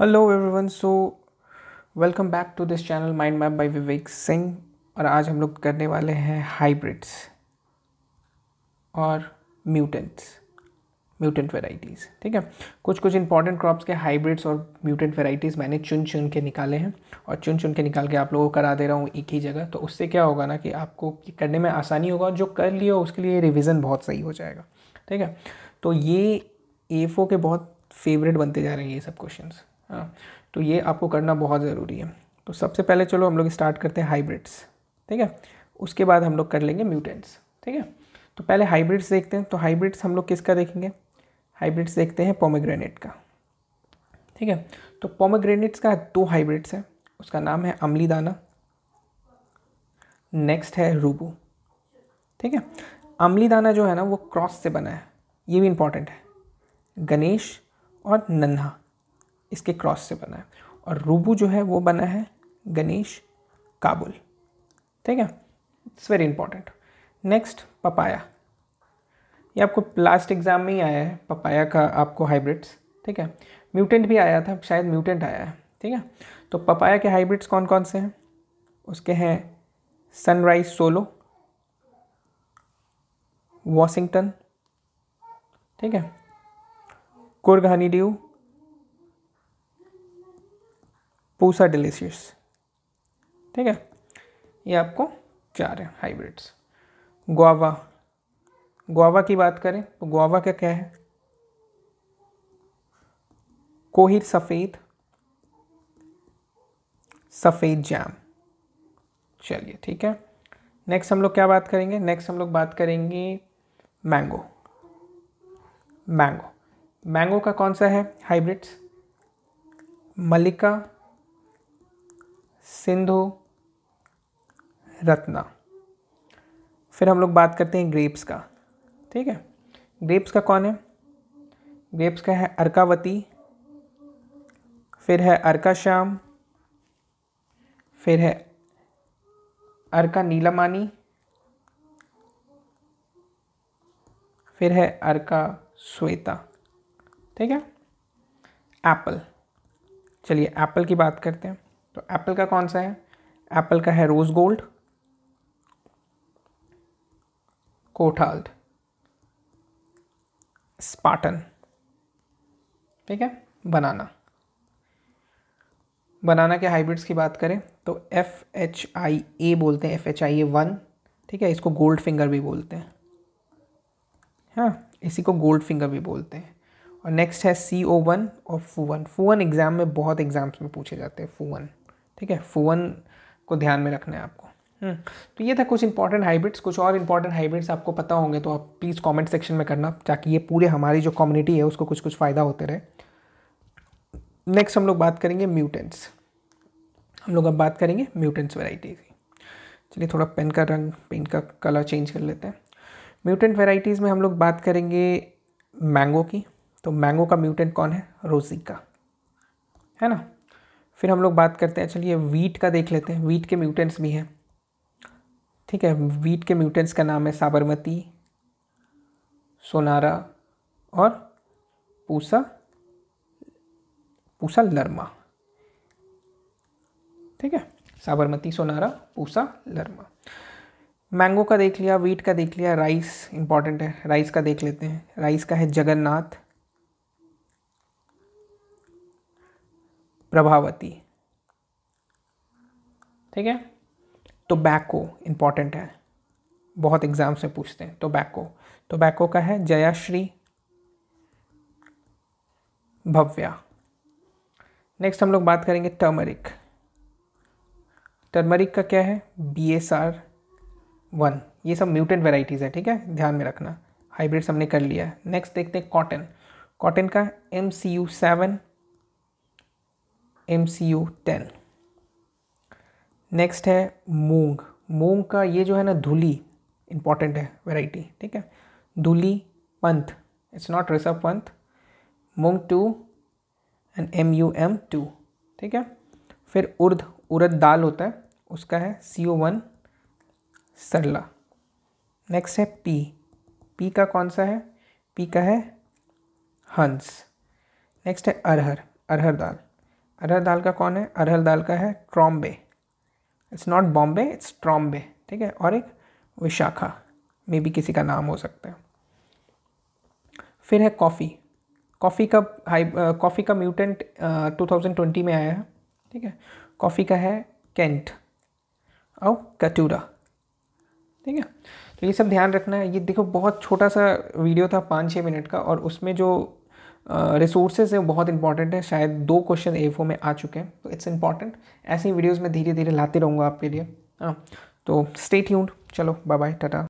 hello everyone so welcome back to this channel mind map by Vivek Singh और आज हम लोग करने वाले हैं हाइब्रिड्स और म्यूटेंट्स म्यूटेंट वेराइटीज़ ठीक है कुछ कुछ इंपॉर्टेंट क्रॉप्स के हाइब्रिड्स और म्यूटेंट वेराइटीज़ मैंने चुन चुन के निकाले हैं और चुन चुन के निकाल के आप लोगों को करा दे रहा हूँ एक ही जगह तो उससे क्या होगा ना कि आपको करने में आसानी होगा और जो कर लिया उसके लिए रिविज़न बहुत सही हो जाएगा ठीक है तो ये ए के बहुत फेवरेट बनते जा रहे हैं ये सब क्वेश्चन हाँ तो ये आपको करना बहुत ज़रूरी है तो सबसे पहले चलो हम लोग स्टार्ट करते हैं हाइब्रिड्स ठीक है उसके बाद हम लोग कर लेंगे म्यूटेंट्स ठीक है तो पहले हाइब्रिड्स देखते हैं तो हाइब्रिड्स हम लोग किसका देखेंगे हाइब्रिड्स देखते हैं पोमेग्रेनेट का ठीक है तो पोमेग्रेनेट्स का दो हाइब्रिड्स हैं उसका नाम है अमली दाना नेक्स्ट है रूबू ठीक है अमली दाना जो है ना वो क्रॉस से बना है ये भी इम्पॉर्टेंट है गणेश और नन्हा इसके क्रॉस से बना है और रूबू जो है वो बना है गणेश काबुल ठीक है it's very important next papaya ये आपको लास्ट एग्ज़ाम में ही आया है पपाया का आपको हाइब्रिड्स ठीक है म्यूटेंट भी आया था शायद म्यूटेंट आया है ठीक है तो पपाया के हाइब्रिड्स कौन कौन से हैं उसके हैं सनराइज सोलो वॉशिंगटन ठीक है Coorg honey dew Pusa delicious ठीक है ये आपको चार है हाइब्रिड्स गुआवा गुआवा की बात करें तो गुआवा का क्या है कोहिर सफ़ेद सफ़ेद जाम चलिए ठीक है नेक्स्ट हम लोग क्या बात करेंगे नेक्स्ट हम लोग बात करेंगे मैंगो मैंगो मैंगो का कौन सा है हाइब्रिड्स मल्लिका सिंधु रत्ना फिर हम लोग बात करते हैं ग्रेप्स का ठीक है ग्रेप्स का कौन है ग्रेप्स का है अर्कावती फिर है अर्का श्याम फिर है अर्का नीलामानी फिर है अर्का श्वेता ठीक है एप्पल चलिए एप्पल की बात करते हैं तो एप्पल का कौन सा है एप्पल का है रोज़ गोल्ड कोठाल्ड स्पाटन ठीक है बनाना बनाना के हाइब्रिड्स की बात करें तो एफ एच आई ए बोलते हैं F H I A one ठीक है इसको गोल्ड फिंगर भी बोलते हैं हाँ इसी को गोल्ड फिंगर भी बोलते हैं और नेक्स्ट है सी ओ वन और फू फू फूवन एग्ज़ाम में बहुत एग्ज़ाम्स में पूछे जाते हैं फूवन ठीक है फूवन को ध्यान में रखना है आपको हम्म, तो ये था कुछ इंपॉर्टेंट हाइब्रिड्स कुछ और इंपॉर्टेंट हाइब्रिड्स आपको पता होंगे तो आप प्लीज़ कॉमेंट सेक्शन में करना ताकि ये पूरे हमारी जो कम्युनिटी है उसको कुछ कुछ फ़ायदा होते रहे नेक्स्ट हम लोग बात करेंगे म्यूटेंट्स हम लोग अब बात करेंगे म्यूटेंट्स वेराइटी की चलिए थोड़ा पेन का रंग पेन का कलर चेंज कर लेते हैं म्यूटेंट वेराइटीज़ में हम लोग बात करेंगे मैंगो की तो मैंगो का म्यूटेंट कौन है रोजी का है ना फिर हम लोग बात करते हैं चलिए वीट का देख लेते हैं वीट के म्यूटेंट्स भी हैं ठीक है वीट के म्यूटेंट्स का नाम है साबरमती सोनारा और पूसा पूसा लर्मा ठीक है साबरमती सोनारा पूसा लर्मा मैंगो का देख लिया वीट का देख लिया राइस इंपॉर्टेंट है राइस का देख लेते हैं राइस का है जगन्नाथ प्रभावती ठीक है टोबैको तो इंपॉर्टेंट है बहुत एग्जाम से पूछते हैं टोबैको तो टोबैको तो का है जयाश्री भव्या नेक्स्ट हम लोग बात करेंगे टर्मरिक टर्मरिक का क्या है बी एस आर वन ये सब म्यूटेंट वेराइटीज़ है ठीक है ध्यान में रखना हाइब्रिड्स हमने कर लिया है नेक्स्ट देखते हैं कॉटन कॉटन का M C U seven M C U ten next है मूंग मूंग का ये जो है ना धूली इंपॉर्टेंट है वेराइटी ठीक है धूली पंथ इट्स नॉट रिसअप पंथ मूंग two and M U M two ठीक है फिर उर्द उर्द दाल होता है उसका है C O one Sarla next है पी पी का कौन सा है पी का है हंस नेक्स्ट है अरहर अरहर दाल अरहर दाल का कौन है अरहर दाल का है Trombay it's not Bombay it's Trombay ठीक है और एक विशाखा मे भी किसी का नाम हो सकता है फिर है कॉफ़ी कॉफ़ी का हाई कॉफ़ी का म्यूटेंट टू थाउजेंड ट्वेंटी में आया है ठीक है कॉफ़ी का है कैंट और कटूरा ठीक है तो ये सब ध्यान रखना है ये देखो बहुत छोटा सा वीडियो था पाँच छः मिनट का और उसमें जो रिसोर्सेज है बहुत इंपॉर्टेंट है शायद दो क्वेश्चन ए में आ चुके हैं तो इट्स इंपॉर्टेंट ऐसी वीडियोज़ में धीरे धीरे लाते रहूँगा आपके लिए हाँ तो स्टे ट्यून्ड चलो बाय बाय टाटा